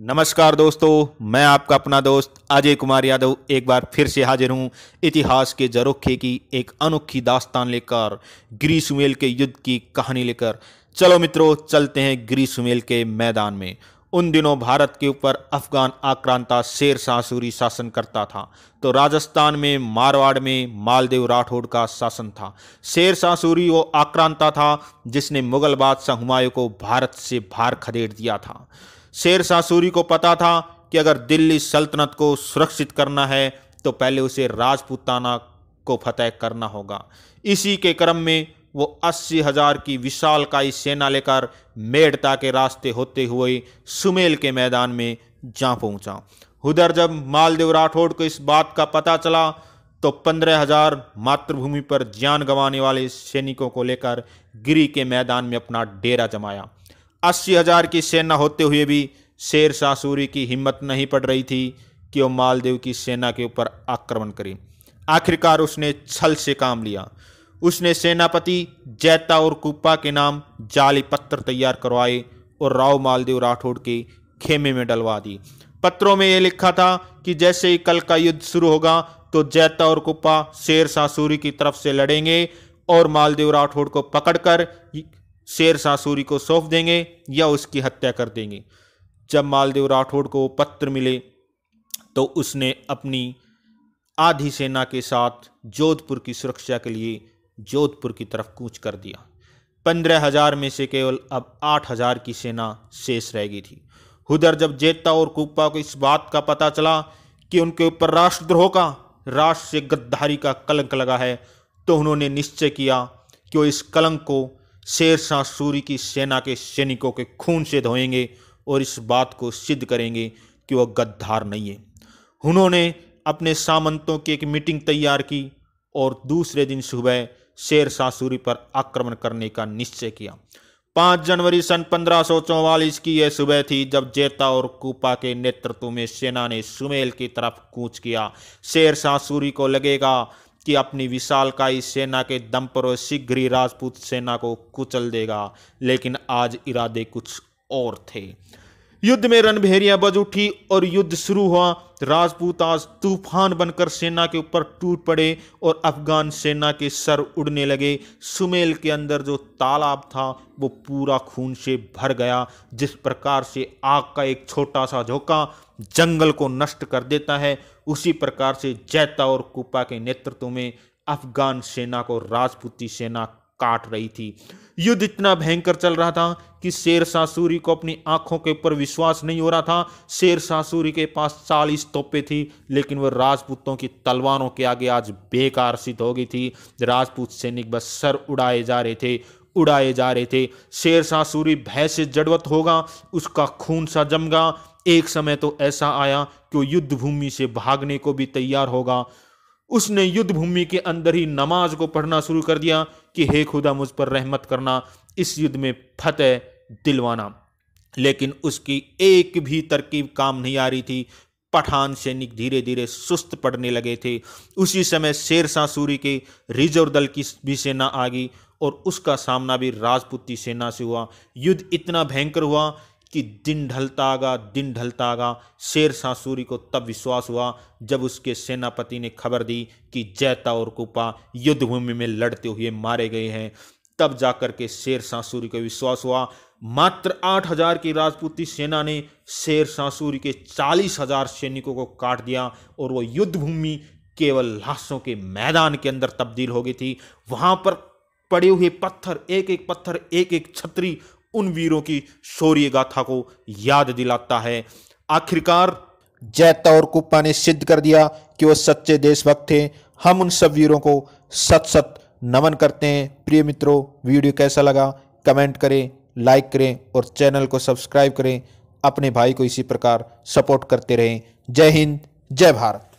नमस्कार दोस्तों मैं आपका अपना दोस्त अजय कुमार यादव एक बार फिर से हाजिर हूं इतिहास के जरोखे की एक अनोखी दास्तान लेकर ग्री सुमेल के युद्ध की कहानी लेकर चलो मित्रों चलते हैं ग्री सुमेल के मैदान में उन दिनों भारत के ऊपर अफगान आक्रांता शेर शाह सूरी शासन करता था तो राजस्थान में मारवाड़ में मालदेव राठौड़ का शासन था शेर शाह सूरी वो आक्रांता था जिसने मुगल बादशाह हुमायूं को भारत से बाहर खदेड़ दिया था शेर शाह सूरी को पता था कि अगर दिल्ली सल्तनत को सुरक्षित करना है तो पहले उसे राजपूताना को फतेह करना होगा इसी के क्रम में वो अस्सी हजार की विशालकाई सेना लेकर मेड़ता के रास्ते होते हुए सुमेल के मैदान में जा पहुंचा उधर जब मालदेव राठौड़ को इस बात का पता चला तो पंद्रह हजार मातृभूमि पर जान गंवाने वाले सैनिकों को लेकर गिरी के मैदान में अपना डेरा जमाया अस्सी हजार की सेना होते हुए भी शेर शाह सूरी की हिम्मत नहीं पड़ रही थी कि वो मालदेव की सेना के ऊपर आक्रमण करें आखिरकार उसने छल से काम लिया उसने सेनापति जैता और कुप्पा के नाम जाली पत्थर तैयार करवाए और राव मालदेव राठौड़ के खेमे में डलवा दी पत्रों में यह लिखा था कि जैसे ही कल का युद्ध शुरू होगा तो जैता और कुप्पा शेर शाह सूरी की तरफ से लड़ेंगे और मालदेव राठौड़ को पकड़कर शेर शाह सूरी को सौंप देंगे या उसकी हत्या कर देंगे जब मालदेव राठौड़ को पत्र मिले तो उसने अपनी आधी सेना के साथ जोधपुर की सुरक्षा के लिए जोधपुर की तरफ कूच कर दिया पंद्रह हजार में से केवल अब आठ हजार की सेना शेष रह गई थी हुदर जब जेता और कुप्पा को इस बात का पता चला कि उनके ऊपर राष्ट्रद्रोह का राष्ट्र से गद्दारी का कलंक लगा है तो उन्होंने निश्चय किया कि वो इस कलंक को शेरशाह सूरी की सेना के सैनिकों के खून से धोएंगे और इस बात को सिद्ध करेंगे कि वह गद्दार नहीं है उन्होंने अपने सामंतों की एक मीटिंग तैयार की और दूसरे दिन सुबह शेर शाह सूरी पर आक्रमण करने का निश्चय किया पाँच जनवरी सन पंद्रह की यह सुबह थी जब जेता और कूपा के नेतृत्व में सेना ने सुमेल की तरफ कूच किया शेर शाह सूरी को लगेगा कि अपनी विशालकाई सेना के दम पर शीघ्र ही राजपूत सेना को कुचल देगा लेकिन आज इरादे कुछ और थे युद्ध में रणभेरियां बज उठी और युद्ध शुरू हुआ राजपूत आज तूफान बनकर सेना के ऊपर टूट पड़े और अफगान सेना के सर उड़ने लगे सुमेल के अंदर जो तालाब था वो पूरा खून से भर गया जिस प्रकार से आग का एक छोटा सा झोंका जंगल को नष्ट कर देता है उसी प्रकार से जैता और कुपा के नेतृत्व में अफगान सेना को राजपूती सेना काट रही थी युद्ध इतना भयंकर चल रहा था कि शेर सासूरी को अपनी आंखों के ऊपर विश्वास नहीं हो रहा था शेर सासूरी के पास चालीस तोपे थी लेकिन वह राजपूतों की तलवारों के आगे आज बेकार सिद्ध हो गई थी राजपूत सैनिक बस सर उड़ाए जा रहे थे उड़ाए जा रहे थे शेर सासूरी भय से जड़वत होगा उसका खून सा जमगा एक समय तो ऐसा आया कि वो युद्ध भूमि से भागने को भी तैयार होगा उसने युद्ध भूमि के अंदर ही नमाज को पढ़ना शुरू कर दिया कि हे खुदा मुझ पर रहमत करना इस युद्ध में फतेह दिलवाना लेकिन उसकी एक भी तरकीब काम नहीं आ रही थी पठान सैनिक धीरे धीरे सुस्त पड़ने लगे थे उसी समय शेरशाह सूरी के रिजर्व दल की भी सेना आ गई और उसका सामना भी राजपूती सेना से हुआ युद्ध इतना भयंकर हुआ कि दिन ढलता आगा दिन ढलता आगा शेर शाह सूरी को तब विश्वास हुआ जब उसके सेनापति ने खबर दी कि जैता और कुपा युद्धभूमि में लड़ते हुए मारे गए हैं तब जाकर के शेर शाह सूरी को विश्वास हुआ मात्र आठ हजार की राजपूती सेना ने शेर शाह सूरी के चालीस हजार सैनिकों को काट दिया और वो युद्धभूमि केवल लाशों के मैदान के अंदर तब्दील हो गई थी वहां पर पड़े हुए पत्थर एक एक पत्थर एक एक छतरी उन वीरों की शौर्य गाथा को याद दिलाता है आखिरकार जैत और कुप्पा ने सिद्ध कर दिया कि वह सच्चे देशभक्त थे हम उन सब वीरों को सत सत नमन करते हैं प्रिय मित्रों वीडियो कैसा लगा कमेंट करें लाइक करें और चैनल को सब्सक्राइब करें अपने भाई को इसी प्रकार सपोर्ट करते रहें जय हिंद जय भारत